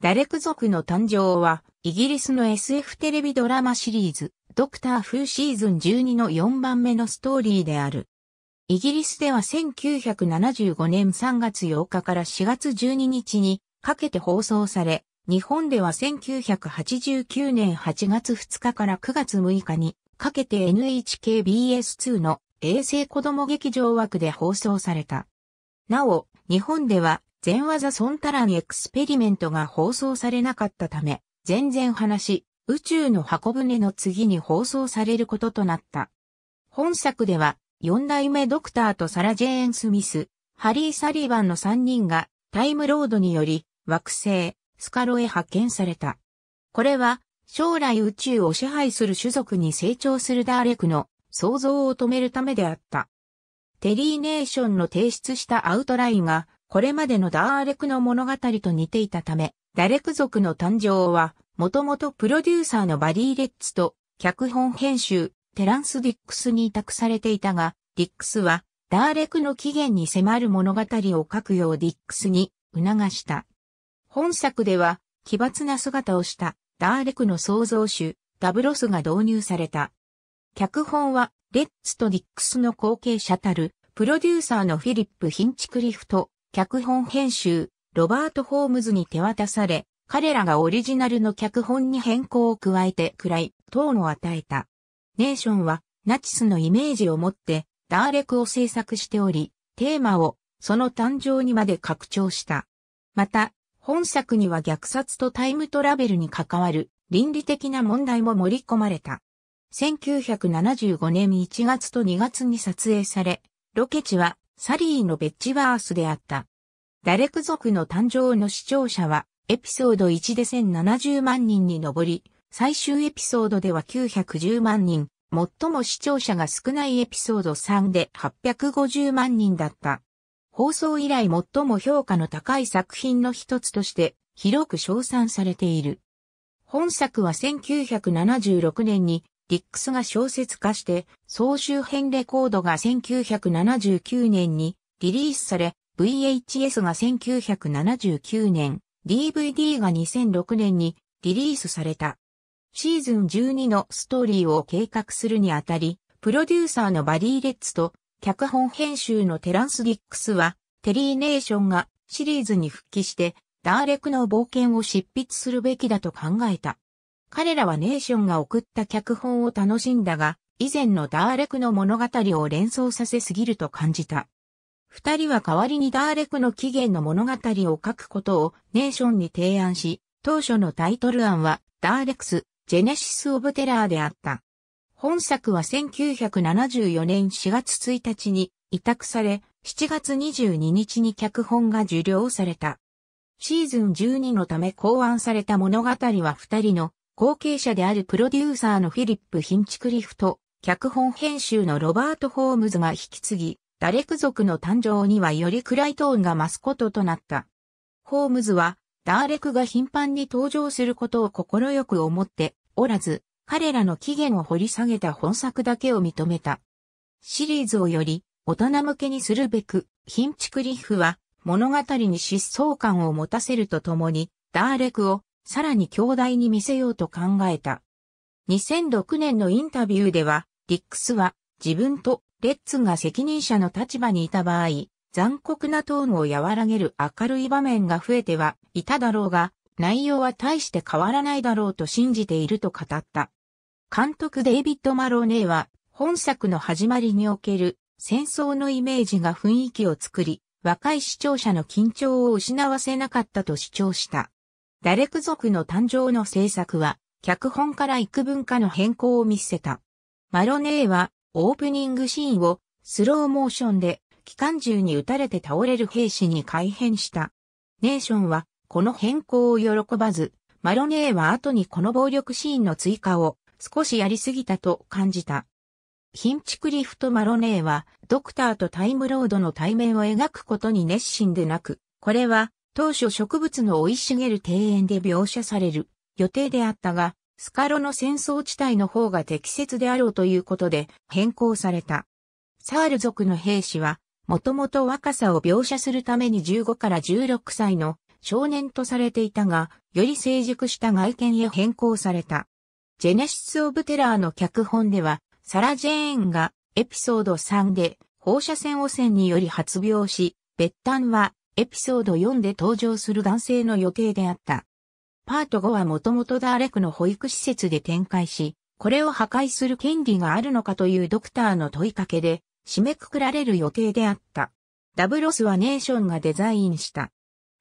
ダレク族の誕生は、イギリスの SF テレビドラマシリーズ、ドクター・フーシーズン12の4番目のストーリーである。イギリスでは1975年3月8日から4月12日にかけて放送され、日本では1989年8月2日から9月6日にかけて NHKBS2 の衛星子供劇場枠で放送された。なお、日本では全技ソンタランエクスペリメントが放送されなかったため、全然話、宇宙の箱舟の次に放送されることとなった。本作では、4代目ドクターとサラ・ジェーン・スミス、ハリー・サリバンの3人がタイムロードにより惑星、スカロへ派遣された。これは将来宇宙を支配する種族に成長するダーレクの想像を止めるためであった。テリーネーションの提出したアウトラインがこれまでのダーレクの物語と似ていたため、ダレク族の誕生は、もともとプロデューサーのバリー・レッツと、脚本編集、テランス・ディックスに委託されていたが、ディックスは、ダーレクの起源に迫る物語を書くようディックスに促した。本作では、奇抜な姿をしたダーレクの創造主、ダブロスが導入された。脚本は、レッツとディックスの後継者たる、プロデューサーのフィリップ・ヒンチクリフト、脚本編集、ロバート・ホームズに手渡され、彼らがオリジナルの脚本に変更を加えて暗い、トーンを与えた。ネーションは、ナチスのイメージを持って、ダーレクを制作しており、テーマを、その誕生にまで拡張した。また、本作には虐殺とタイムトラベルに関わる倫理的な問題も盛り込まれた。1975年1月と2月に撮影され、ロケ地はサリーのベッジワースであった。ダレク族の誕生の視聴者は、エピソード1で1070万人に上り、最終エピソードでは910万人、最も視聴者が少ないエピソード3で850万人だった。放送以来最も評価の高い作品の一つとして広く称賛されている。本作は1976年にリックスが小説化して、総集編レコードが1979年にリリースされ、VHS が1979年、DVD が2006年にリリースされた。シーズン12のストーリーを計画するにあたり、プロデューサーのバディ・レッツと脚本編集のテランス・ディックスは、テリー・ネーションがシリーズに復帰して、ダーレクの冒険を執筆するべきだと考えた。彼らはネーションが送った脚本を楽しんだが、以前のダーレクの物語を連想させすぎると感じた。二人は代わりにダーレクの起源の物語を書くことをネーションに提案し、当初のタイトル案はダーレクス・ジェネシス・オブ・テラーであった。本作は1974年4月1日に委託され、7月22日に脚本が受領された。シーズン12のため考案された物語は二人の後継者であるプロデューサーのフィリップ・ヒンチクリフと、脚本編集のロバート・ホームズが引き継ぎ、ダレク族の誕生にはよりクライトーンが増すこととなった。ホームズは、ダーレクが頻繁に登場することを快く思っておらず、彼らの起源を掘り下げた本作だけを認めた。シリーズをより大人向けにするべく、ヒンチクリフは物語に疾走感を持たせるとともに、ダーレクをさらに強大に見せようと考えた。2006年のインタビューでは、ディックスは自分とレッツが責任者の立場にいた場合、残酷なトーンを和らげる明るい場面が増えてはいただろうが、内容は大して変わらないだろうと信じていると語った。監督デイビッド・マローネーは、本作の始まりにおける戦争のイメージが雰囲気を作り、若い視聴者の緊張を失わせなかったと主張した。ダレク族の誕生の制作は、脚本から幾分かの変更を見せた。マロネーは、オープニングシーンを、スローモーションで、機関銃に撃たれて倒れる兵士に改変した。ネーションは、この変更を喜ばず、マロネーは後にこの暴力シーンの追加を、少しやりすぎたと感じた。ヒンチクリフとマロネーは、ドクターとタイムロードの対面を描くことに熱心でなく、これは、当初植物の生い茂る庭園で描写される予定であったが、スカロの戦争地帯の方が適切であろうということで変更された。サール族の兵士は、もともと若さを描写するために15から16歳の少年とされていたが、より成熟した外見へ変更された。ジェネシス・オブ・テラーの脚本では、サラ・ジェーンがエピソード3で放射線汚染により発病し、別端はエピソード4で登場する男性の予定であった。パート5はもともとダーレクの保育施設で展開し、これを破壊する権利があるのかというドクターの問いかけで、締めくくられる予定であった。ダブロスはネーションがデザインした。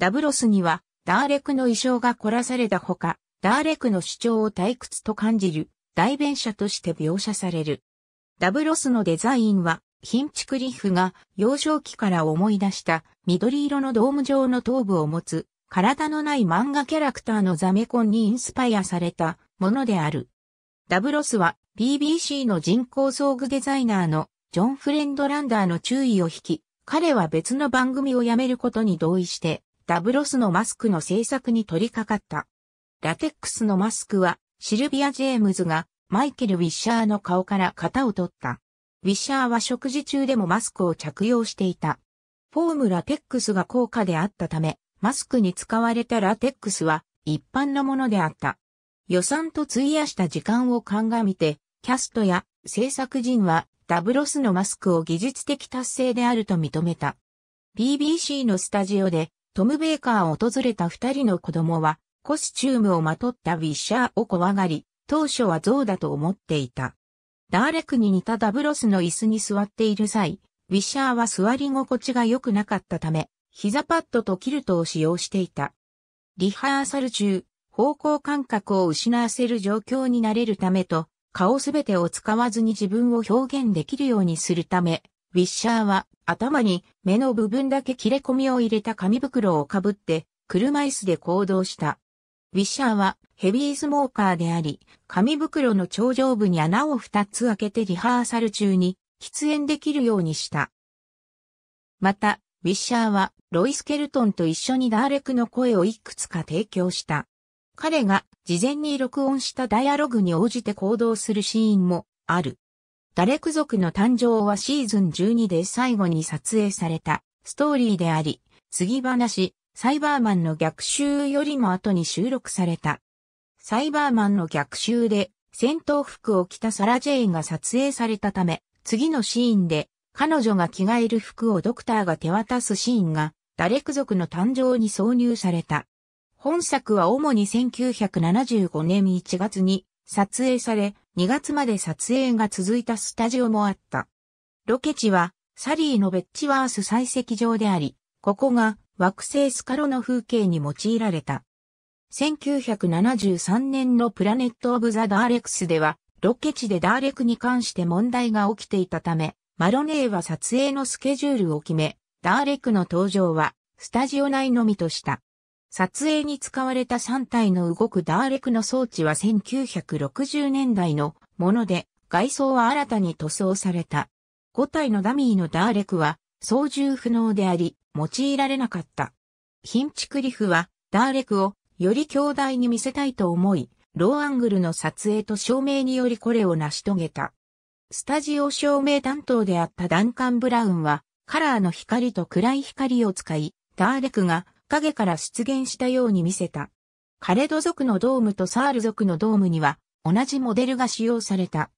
ダブロスには、ダーレクの衣装が凝らされたほか、ダーレクの主張を退屈と感じる、代弁者として描写される。ダブロスのデザインは、ヒンチクリッフが幼少期から思い出した緑色のドーム状の頭部を持つ体のない漫画キャラクターのザメコンにインスパイアされたものである。ダブロスは BBC の人工装具デザイナーのジョン・フレンドランダーの注意を引き、彼は別の番組を辞めることに同意して、ダブロスのマスクの制作に取り掛かった。ラテックスのマスクはシルビア・ジェームズがマイケル・ウィッシャーの顔から型を取った。ウィッシャーは食事中でもマスクを着用していた。フォームラテックスが高価であったため、マスクに使われたラテックスは一般のものであった。予算と費やした時間を鑑みて、キャストや制作陣はダブロスのマスクを技術的達成であると認めた。BBC のスタジオでトム・ベーカーを訪れた二人の子供はコスチュームをまとったウィッシャーを怖がり、当初は像だと思っていた。ダーレクに似たダブロスの椅子に座っている際、ウィッシャーは座り心地が良くなかったため、膝パッドとキルトを使用していた。リハーサル中、方向感覚を失わせる状況になれるためと、顔すべてを使わずに自分を表現できるようにするため、ウィッシャーは頭に目の部分だけ切れ込みを入れた紙袋をかぶって車椅子で行動した。ウィッシャーはヘビースモーカーであり、紙袋の頂上部に穴を2つ開けてリハーサル中に喫煙できるようにした。また、ウィッシャーはロイス・ケルトンと一緒にダーレクの声をいくつか提供した。彼が事前に録音したダイアログに応じて行動するシーンもある。ダレク族の誕生はシーズン12で最後に撮影されたストーリーであり、継ぎ話、サイバーマンの逆襲よりも後に収録された。サイバーマンの逆襲で戦闘服を着たサラ・ジェインが撮影されたため、次のシーンで彼女が着替える服をドクターが手渡すシーンが、ダレク族の誕生に挿入された。本作は主に1975年1月に撮影され、2月まで撮影が続いたスタジオもあった。ロケ地は、サリーのベッチワース採石場であり、ここが惑星スカロの風景に用いられた。1973年のプラネット・オブ・ザ・ダーレクスでは、ロケ地でダーレクに関して問題が起きていたため、マロネーは撮影のスケジュールを決め、ダーレクの登場は、スタジオ内のみとした。撮影に使われた3体の動くダーレクの装置は1960年代のもので、外装は新たに塗装された。5体のダミーのダーレクは操縦不能であり、用いられなかった。ヒンチクリフは、ダーレクをより強大に見せたいと思い、ローアングルの撮影と照明によりこれを成し遂げた。スタジオ照明担当であったダンカン・ブラウンは、カラーの光と暗い光を使い、ダーレクが影から出現したように見せた。カレド族のドームとサール族のドームには、同じモデルが使用された。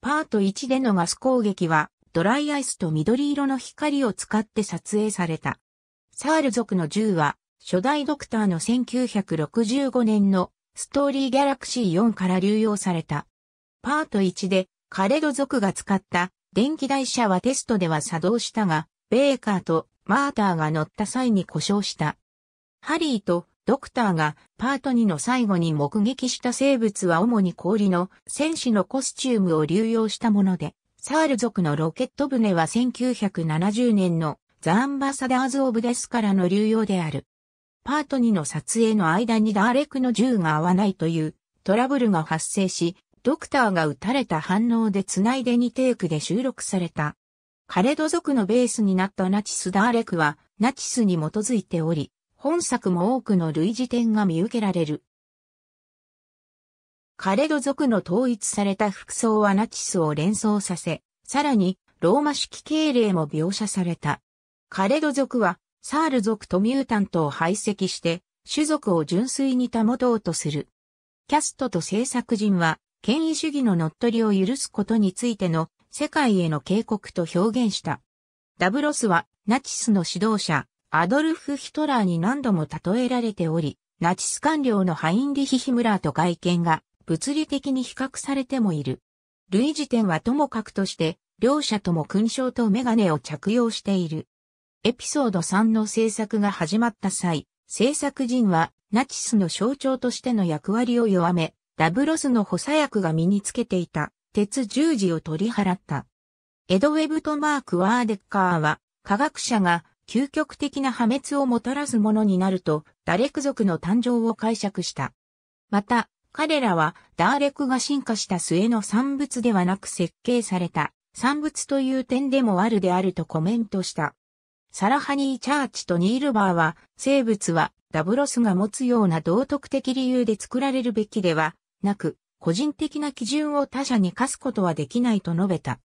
パート1でのガス攻撃は、ドライアイスと緑色の光を使って撮影された。サール族の銃は、初代ドクターの1965年のストーリーギャラクシー4から流用された。パート1でカレド族が使った電気台車はテストでは作動したが、ベーカーとマーターが乗った際に故障した。ハリーとドクターがパート2の最後に目撃した生物は主に氷の戦士のコスチュームを流用したもので、サール族のロケット船は1970年のザ・アンバサダーズ・オブ・デスからの流用である。パート2の撮影の間にダーレクの銃が合わないというトラブルが発生し、ドクターが撃たれた反応で繋いで2テイクで収録された。カレド族のベースになったナチス・ダーレクは、ナチスに基づいており、本作も多くの類似点が見受けられる。カレド族の統一された服装はナチスを連想させ、さらにローマ式敬礼も描写された。カレド族は、サール族とミュータントを排斥して、種族を純粋に保とうとする。キャストと制作人は、権威主義の乗っ取りを許すことについての世界への警告と表現した。ダブロスは、ナチスの指導者、アドルフ・ヒトラーに何度も例えられており、ナチス官僚のハインリヒ・ヒムラーと外見が物理的に比較されてもいる。類似点はともかくとして、両者とも勲章とメガネを着用している。エピソード3の制作が始まった際、制作陣はナチスの象徴としての役割を弱め、ダブロスの補佐役が身につけていた鉄十字を取り払った。エド・ウェブとマーク・ワーデッカーは、科学者が究極的な破滅をもたらすものになると、ダレク族の誕生を解釈した。また、彼らは、ダーレクが進化した末の産物ではなく設計された、産物という点でもあるであるとコメントした。サラハニー・チャーチとニールバーは、生物はダブロスが持つような道徳的理由で作られるべきではなく、個人的な基準を他者に課すことはできないと述べた。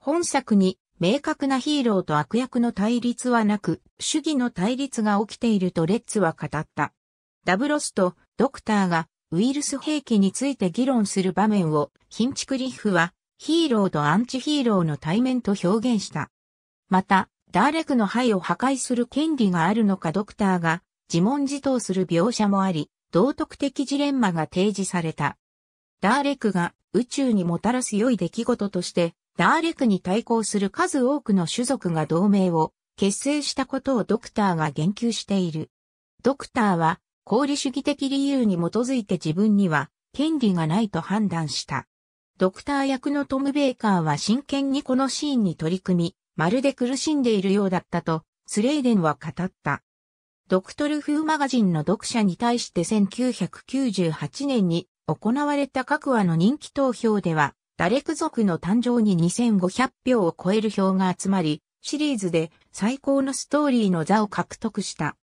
本作に明確なヒーローと悪役の対立はなく、主義の対立が起きているとレッツは語った。ダブロスとドクターがウイルス兵器について議論する場面をヒンチクリッフはヒーローとアンチヒーローの対面と表現した。また、ダーレクの肺を破壊する権利があるのかドクターが自問自答する描写もあり、道徳的ジレンマが提示された。ダーレクが宇宙にもたらす良い出来事として、ダーレクに対抗する数多くの種族が同盟を結成したことをドクターが言及している。ドクターは、功利主義的理由に基づいて自分には権利がないと判断した。ドクター役のトム・ベイカーは真剣にこのシーンに取り組み、まるで苦しんでいるようだったと、スレイデンは語った。ドクトル風マガジンの読者に対して1998年に行われた各話の人気投票では、ダレク族の誕生に2500票を超える票が集まり、シリーズで最高のストーリーの座を獲得した。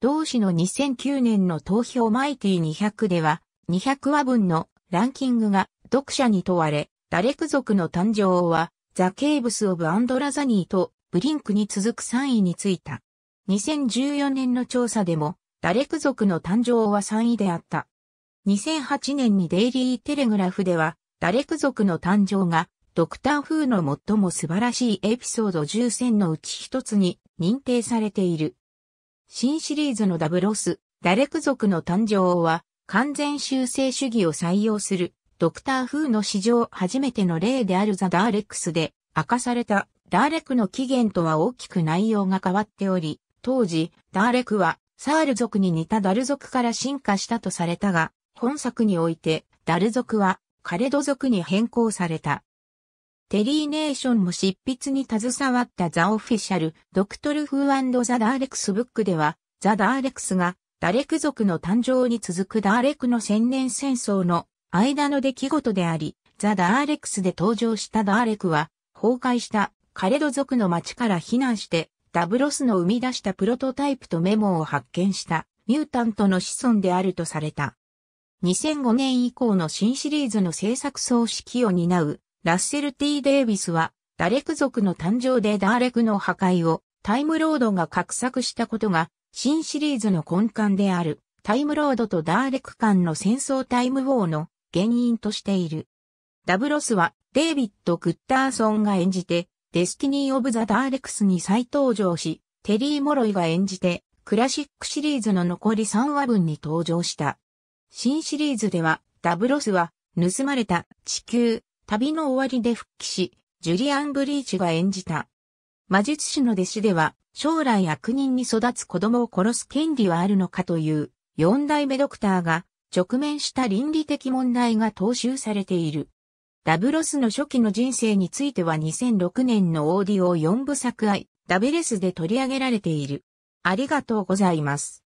同志の2009年の投票マイティ200では、200話分のランキングが読者に問われ、ダレク族の誕生はザ・ケーブス・オブ・アンドラザニーとブリンクに続く3位についた。2014年の調査でも、ダレク族の誕生は3位であった。2008年にデイリー・テレグラフでは、ダレク族の誕生が、ドクターフーの最も素晴らしいエピソード10選のうち一つに認定されている。新シリーズのダブロス、ダレク族の誕生は、完全修正主義を採用するドクター風の史上初めての例であるザ・ダーレックスで明かされたダーレクの起源とは大きく内容が変わっており、当時、ダーレクはサール族に似たダル族から進化したとされたが、本作においてダル族はカレド族に変更された。テリーネーションも執筆に携わったザ・オフィシャル、ドクトル・フーザ・ダーレクス・ブックでは、ザ・ダーレクスが、ダレク族の誕生に続くダーレクの千年戦争の間の出来事であり、ザ・ダーレクスで登場したダーレクは、崩壊したカレド族の町から避難して、ダブロスの生み出したプロトタイプとメモを発見したミュータントの子孫であるとされた。2005年以降の新シリーズの制作総指揮を担うラッセル・ T・ デイビスは、ダレク族の誕生でダーレクの破壊をタイムロードが画策したことが、新シリーズの根幹であるタイムロードとダーレク間の戦争タイムウォーの原因としている。ダブロスはデイビッド・グッターソンが演じて、デスティニー・オブ・ザ・ダーレクスに再登場し、テリー・モロイが演じて、クラシックシリーズの残り3話分に登場した。新シリーズでは、ダブロスは、盗まれた地球、旅の終わりで復帰し、ジュリアン・ブリーチが演じた。魔術師の弟子では、将来悪人に育つ子供を殺す権利はあるのかという、四代目ドクターが、直面した倫理的問題が踏襲されている。ダブロスの初期の人生については2006年のオーディオ4部作愛、ダベレスで取り上げられている。ありがとうございます。